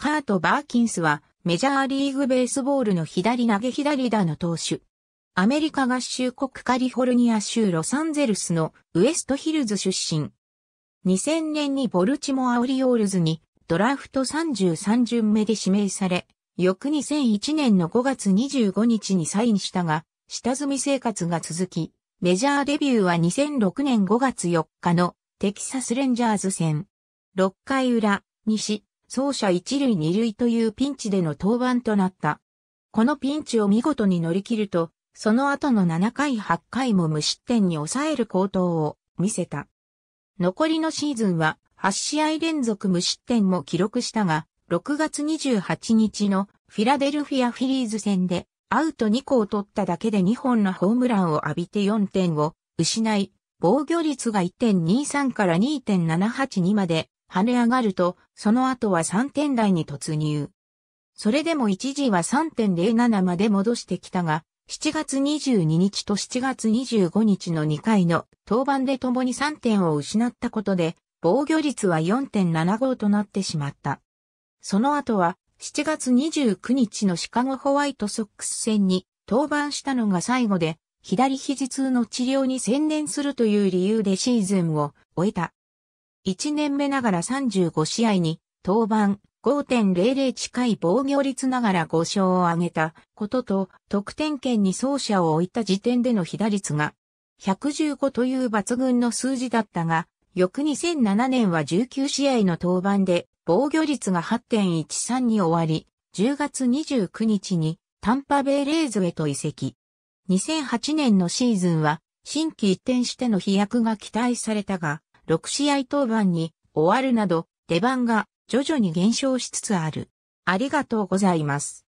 カート・バーキンスはメジャーリーグベースボールの左投げ左打の投手。アメリカ合衆国カリフォルニア州ロサンゼルスのウエストヒルズ出身。2000年にボルチモアオリオールズにドラフト33巡目で指名され、翌2001年の5月25日にサインしたが、下積み生活が続き、メジャーデビューは2006年5月4日のテキサスレンジャーズ戦。6回裏、西、走者一塁二塁というピンチでの登板となった。このピンチを見事に乗り切ると、その後の7回8回も無失点に抑える好投を見せた。残りのシーズンは8試合連続無失点も記録したが、6月28日のフィラデルフィアフィリーズ戦でアウト2個を取っただけで2本のホームランを浴びて4点を失い、防御率が1.23から2.782まで跳ね上がると、その後は3点台に突入。それでも一時は3.07まで戻してきたが、7月22日と7月25日の2回の登板で共に3点を失ったことで、防御率は4.75となってしまった。その後は、7月29日のシカゴホワイトソックス戦に登板したのが最後で、左肘痛の治療に専念するという理由でシーズンを終えた。1年目ながら35試合に登板5.00近い防御率ながら5勝を挙げたことと得点圏に走者を置いた時点での被打率が115という抜群の数字だったが、翌2007年は19試合の登板で防御率が8.13に終わり、10月29日にタンパベイレーズへと移籍。2008年のシーズンは新規一転しての飛躍が期待されたが、6試合登板に終わるなど、出番が徐々に減少しつつある。ありがとうございます。